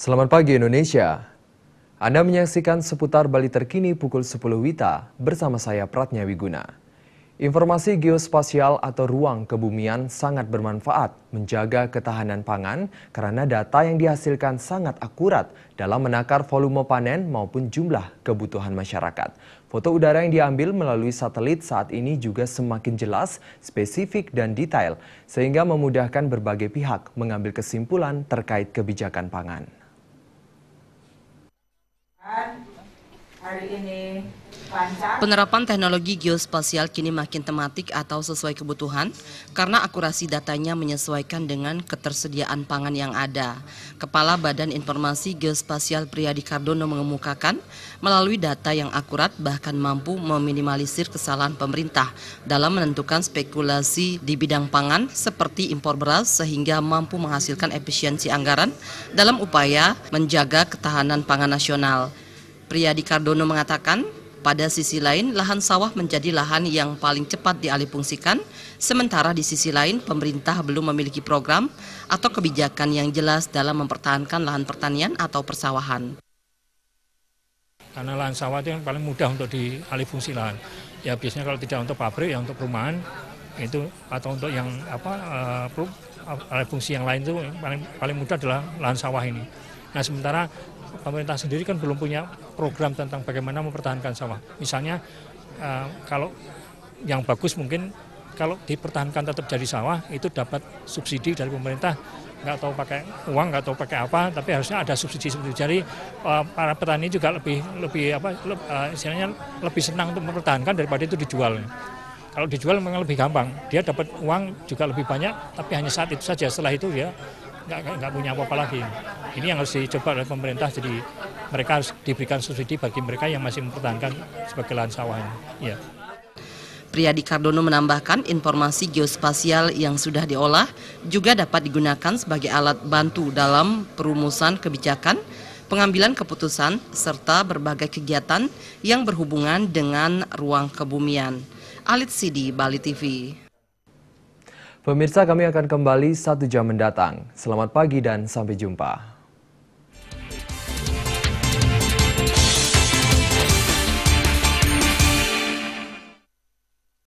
Selamat pagi Indonesia. Anda menyaksikan seputar Bali terkini pukul 10 Wita bersama saya Pratnya Wiguna. Informasi geospasial atau ruang kebumian sangat bermanfaat menjaga ketahanan pangan karena data yang dihasilkan sangat akurat dalam menakar volume panen maupun jumlah kebutuhan masyarakat. Foto udara yang diambil melalui satelit saat ini juga semakin jelas, spesifik dan detail sehingga memudahkan berbagai pihak mengambil kesimpulan terkait kebijakan pangan. hari ini lancar. Penerapan teknologi geospasial kini makin tematik atau sesuai kebutuhan karena akurasi datanya menyesuaikan dengan ketersediaan pangan yang ada. Kepala Badan Informasi Geospasial Priyadi Kardono mengemukakan melalui data yang akurat bahkan mampu meminimalisir kesalahan pemerintah dalam menentukan spekulasi di bidang pangan seperti impor beras sehingga mampu menghasilkan efisiensi anggaran dalam upaya menjaga ketahanan pangan nasional. Priyadi Kardono mengatakan, pada sisi lain, lahan sawah menjadi lahan yang paling cepat dialihfungsikan, sementara di sisi lain pemerintah belum memiliki program atau kebijakan yang jelas dalam mempertahankan lahan pertanian atau persawahan. Karena lahan sawah itu yang paling mudah untuk dialihfungsi lahan. Ya biasanya kalau tidak untuk pabrik, ya untuk perumahan itu atau untuk yang apa uh, alih fungsi yang lain itu paling paling mudah adalah lahan sawah ini. Nah sementara pemerintah sendiri kan belum punya program tentang bagaimana mempertahankan sawah. Misalnya uh, kalau yang bagus mungkin kalau dipertahankan tetap jadi sawah itu dapat subsidi dari pemerintah nggak tahu pakai uang nggak tahu pakai apa tapi harusnya ada subsidi subsidi jadi uh, para petani juga lebih lebih apa uh, istilahnya lebih senang untuk mempertahankan daripada itu dijual kalau dijual memang lebih gampang dia dapat uang juga lebih banyak tapi hanya saat itu saja setelah itu ya nggak, nggak punya apa-apa lagi. Ini yang harus dicoba oleh pemerintah, jadi mereka harus diberikan subsidi bagi mereka yang masih mempertahankan sebagai lahan sawahnya. Ya. Priyadi Kardono menambahkan informasi geospasial yang sudah diolah juga dapat digunakan sebagai alat bantu dalam perumusan kebijakan, pengambilan keputusan, serta berbagai kegiatan yang berhubungan dengan ruang kebumian. Alit Sidi, Bali TV. Pemirsa kami akan kembali satu jam mendatang. Selamat pagi dan sampai jumpa.